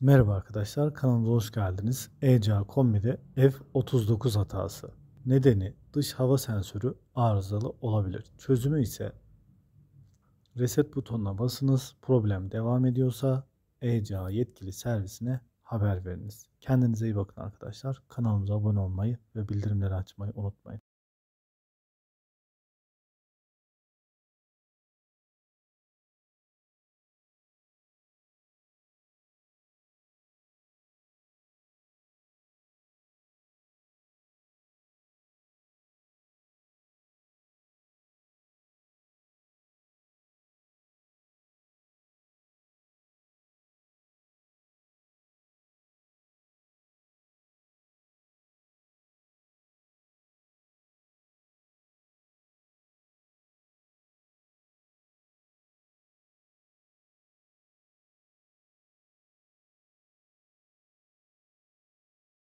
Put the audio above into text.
Merhaba arkadaşlar, kanalımıza hoş geldiniz. ECA Kombi'de F39 hatası. Nedeni dış hava sensörü arızalı olabilir. Çözümü ise reset butonuna basınız. Problem devam ediyorsa ECA yetkili servisine haber veriniz. Kendinize iyi bakın arkadaşlar. Kanalımıza abone olmayı ve bildirimleri açmayı unutmayın.